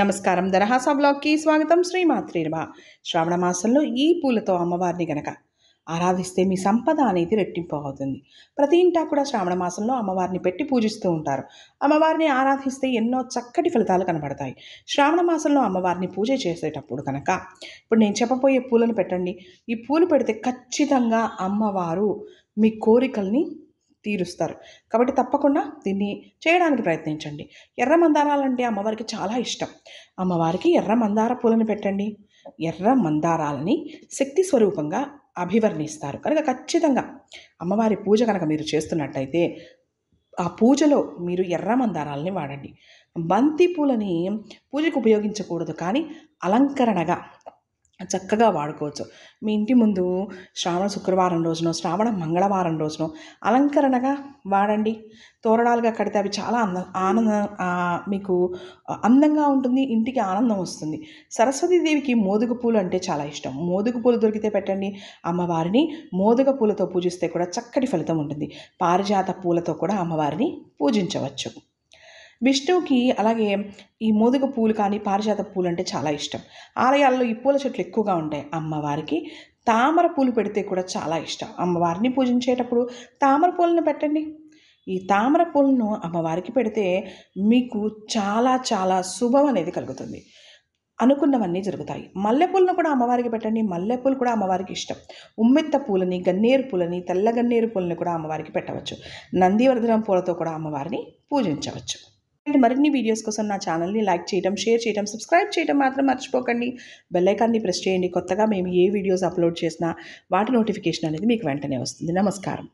నమస్కారం దరహాసా బ్లాగ్కి స్వాగతం శ్రీమాత్రి నమ శ్రావణ మాసంలో ఈ పూలతో అమ్మవారిని గనక ఆరాధిస్తే మీ సంపద అనేది రెట్టింపు అవుతుంది ప్రతి ఇంటా కూడా శ్రావణ మాసంలో అమ్మవారిని పెట్టి పూజిస్తూ ఉంటారు అమ్మవారిని ఆరాధిస్తే ఎన్నో చక్కటి ఫలితాలు కనబడతాయి శ్రావణ మాసంలో అమ్మవారిని పూజ చేసేటప్పుడు కనుక ఇప్పుడు నేను చెప్పబోయే పూలను పెట్టండి ఈ పూలు పెడితే ఖచ్చితంగా అమ్మవారు మీ కోరికల్ని తీరుస్తారు కాబట్టి తప్పకుండా దీన్ని చేయడానికి ప్రయత్నించండి ఎర్ర మందారాలంటే అమ్మవారికి చాలా ఇష్టం అమ్మవారికి ఎర్ర మందార పూలను పెట్టండి ఎర్ర మందారాలని శక్తి స్వరూపంగా అభివర్ణిస్తారు కనుక ఖచ్చితంగా అమ్మవారి పూజ కనుక మీరు చేస్తున్నట్టయితే ఆ పూజలో మీరు ఎర్ర మందారాలని వాడండి బంతి పూలని పూజకు ఉపయోగించకూడదు కానీ అలంకరణగా చక్కగా వాడుకోవచ్చు మీ ఇంటి ముందు శ్రావణ శుక్రవారం రోజున శ్రావణ మంగళవారం రోజున అలంకరణగా వాడండి తోరణాలుగా కడితే అవి చాలా అంద ఆనంద మీకు అందంగా ఉంటుంది ఇంటికి ఆనందం వస్తుంది సరస్వతీదేవికి మోదుగ పూలు అంటే చాలా ఇష్టం మోదుగ పూలు దొరికితే పెట్టండి అమ్మవారిని మోదుగ పూలతో పూజిస్తే కూడా చక్కటి ఫలితం ఉంటుంది పారిజాత పూలతో కూడా అమ్మవారిని పూజించవచ్చు విష్ణువుకి అలాగే ఈ మోదుగ పూలు కానీ పారిజాత పూలు అంటే చాలా ఇష్టం ఆలయాల్లో ఈ పూల చెట్లు ఎక్కువగా ఉంటాయి అమ్మవారికి తామర పూలు పెడితే కూడా చాలా ఇష్టం అమ్మవారిని పూజించేటప్పుడు తామర పూలను పెట్టండి ఈ తామర పూలను అమ్మవారికి పెడితే మీకు చాలా చాలా శుభం అనేది కలుగుతుంది అనుకున్నవన్నీ జరుగుతాయి మల్లెపూలను కూడా అమ్మవారికి పెట్టండి మల్లెపూలు కూడా అమ్మవారికి ఇష్టం ఉమ్మెత్త పూలని గన్నేరు పూలని తెల్ల గన్నేరు పూలని కూడా అమ్మవారికి పెట్టవచ్చు నందివర్ధనం పూలతో కూడా అమ్మవారిని పూజించవచ్చు మరిన్ని వీడియోస్ కోసం నా ఛానల్ని లైక్ చేయడం షేర్ చేయడం సబ్స్క్రైబ్ చేయడం మాత్రం మర్చిపోకండి బెల్లైకాన్ని ప్రెస్ చేయండి కొత్తగా మేము ఏ వీడియోస్ అప్లోడ్ చేసినా వాటి నోటిఫికేషన్ అనేది మీకు వెంటనే వస్తుంది నమస్కారం